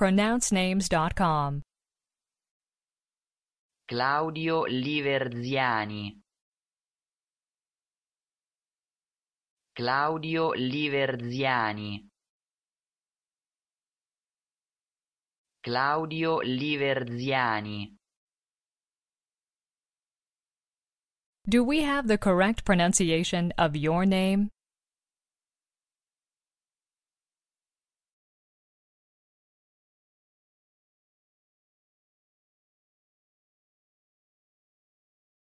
pronouncenames.com. Claudio Liverziani Claudio Liverziani Claudio Liverziani Do we have the correct pronunciation of your name?